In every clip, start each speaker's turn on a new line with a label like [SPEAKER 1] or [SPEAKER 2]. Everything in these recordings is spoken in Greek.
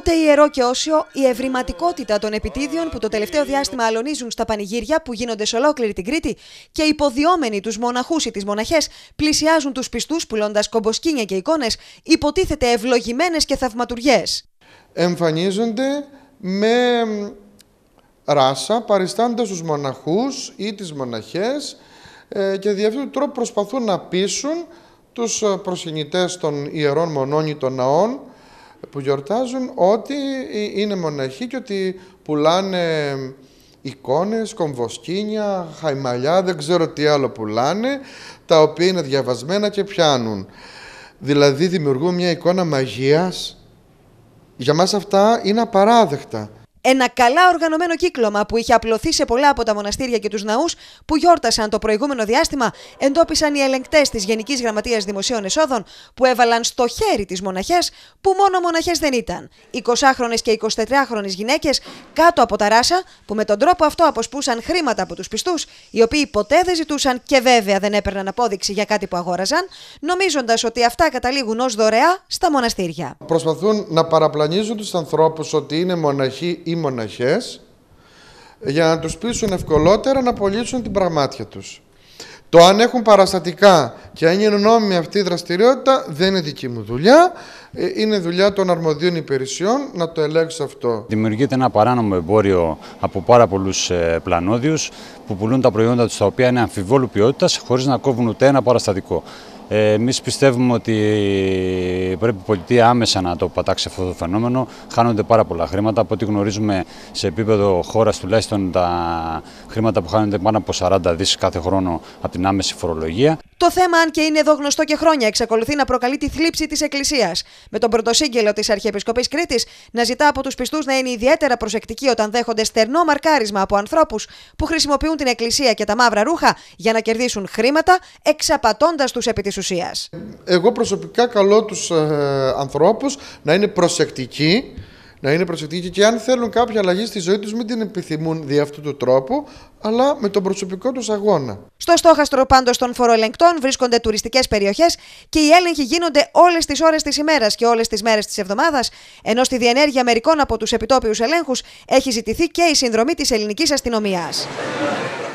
[SPEAKER 1] ούτε ιερό και όσιο, η ευρηματικότητα των επιτίδιων που το τελευταίο διάστημα αλωνίζουν στα πανηγύρια που γίνονται σε ολόκληρη την Κρήτη και υποδιόμενοι τους μοναχούς ή τις μοναχές πλησιάζουν τους πιστούς πουλώντας κομποσκίνια και εικόνες, υποτίθεται ευλογημένες και θαυματουργές.
[SPEAKER 2] Εμφανίζονται με ράσα, παριστάντα τους μοναχούς ή τις μοναχές, ε, και δι' αυτόν τον τρόπο προσπαθούν να πείσουν τους ε, προσκυνητές των ιερών μονών ή των ναών που γιορτάζουν ότι ε, είναι μοναχοί και ότι πουλάνε εικόνες, κομβοσκίνια, χαϊμαλιά, δεν ξέρω τι άλλο πουλάνε, τα οποία είναι διαβασμένα και πιάνουν. Δηλαδή δημιουργούν μια εικόνα μαγείας. Για μας αυτά είναι απαράδεκτα.
[SPEAKER 1] Ένα καλά οργανωμένο κύκλωμα που είχε απλωθεί σε πολλά από τα μοναστήρια και τους ναούς που γιόρτασαν το προηγούμενο διάστημα εντόπισαν οι ελεγκτές της Γενικής Γραμματείας Δημοσίων Εσόδων που έβαλαν στο χέρι τις μοναχές που μόνο μοναχές δεν ήταν. 20χρονε και 24χρονε γυναίκες κάτω από τα ράσα που με τον τρόπο αυτό αποσπούσαν χρήματα από τους πιστούς, οι οποίοι ποτέ δεν ζητούσαν και βέβαια δεν έπαιρναν απόδειξη για κάτι που αγόραζαν, νομίζοντας ότι αυτά καταλήγουν ως δωρεά στα μοναστήρια.
[SPEAKER 2] Προσπαθούν να παραπλανίζουν τους ανθρώπους ότι είναι μοναχοί ή μοναχές για να τους πείσουν ευκολότερα να απολύσουν την πραγμάτια τους. Το αν έχουν παραστατικά και αν είναι νόμιμη αυτή η δραστηριότητα, δεν είναι δική μου δουλειά. Ε, είναι δουλειά των αρμοδίων υπηρεσιών να το ελέγξει αυτό.
[SPEAKER 3] Δημιουργείται ένα παράνομο εμπόριο από πάρα πολλούς ε, πλανόδιους που πουλούν τα προϊόντα τους τα οποία είναι αμφιβόλου ποιότητας χωρίς να κόβουν ούτε ένα παραστατικό. Ε, Εμείς πιστεύουμε ότι πρέπει η πολιτεία άμεσα να το πατάξει αυτό το φαινόμενο. Χάνονται πάρα πολλά χρήματα. Από ό,τι γνωρίζουμε σε επίπεδο χώρας, τουλάχιστον τα χρήματα που χάνονται πάνω από 40 δις κάθε χρόνο από την άμεση φορολογία.
[SPEAKER 1] Το θέμα αν και είναι εδώ γνωστό και χρόνια, εξακολουθεί να προκαλεί τη θλίψη της Εκκλησίας. Με τον πρωτοσύγκελο της Αρχιεπισκοπής Κρήτης να ζητά από τους πιστούς να είναι ιδιαίτερα προσεκτικοί όταν δέχονται στερνό μαρκάρισμα από ανθρώπους που χρησιμοποιούν την Εκκλησία και τα μαύρα ρούχα για να κερδίσουν χρήματα, εξαπατώντας τους επί της ουσίας.
[SPEAKER 2] Εγώ προσωπικά καλώ τους ε, ανθρώπους να είναι προσεκτικοί να είναι προσεκτικοί και αν θέλουν κάποια αλλαγή στη ζωή τους, μην την επιθυμούν δι' αυτού του τρόπου, αλλά με τον προσωπικό τους αγώνα.
[SPEAKER 1] Στο στόχαστρο πάντως των φοροελεγκτών βρίσκονται τουριστικές περιοχές και οι έλεγχοι γίνονται όλες τις ώρες της ημέρας και όλες τις μέρες της εβδομάδας, ενώ στη διενέργεια μερικών από τους επιτόπιους ελέγχους έχει ζητηθεί και η συνδρομή της ελληνικής αστυνομίας.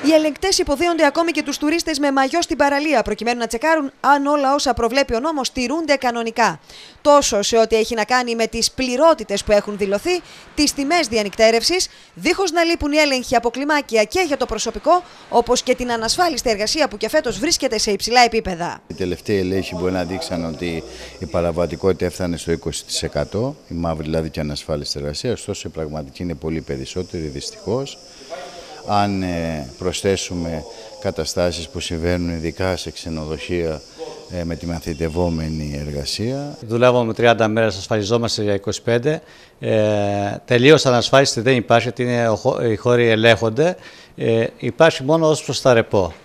[SPEAKER 1] Οι ελεγκτέ υποδέονται ακόμη και τους τουρίστες με μαγιό στην παραλία, προκειμένου να τσεκάρουν αν όλα όσα προβλέπει ο νόμος τηρούνται κανονικά. Τόσο σε ό,τι έχει να κάνει με τις πληρότητες που έχουν δηλωθεί, τις τιμές διανυκτέρευσης, δίχως να λείπουν οι έλεγχοι από κλιμάκια και για το προσωπικό, όπως και την ανασφάλιστη εργασία που και φέτος βρίσκεται σε υψηλά επίπεδα.
[SPEAKER 2] Οι τελευταίοι ελέγχοι μπορεί να δείξαν ότι η παραβατικότητα έφτανε στο 20%, η μαύρη δηλαδή και ανασφάλιστη εργασία, ωστόσο η πραγματική είναι πολύ περισσότερη δυστυχώς αν ε, προσθέσουμε καταστάσεις που συμβαίνουν ειδικά σε ξενοδοχεία ε, με τη μαθητευόμενη εργασία.
[SPEAKER 3] Δουλεύουμε 30 μέρες, ασφαλιζόμαστε για 25. Ε, τελείως ανασφάλιστη δεν υπάρχει, είναι, οι χώροι ελέγχονται. Ε, υπάρχει μόνο ως προς τα ρεπό.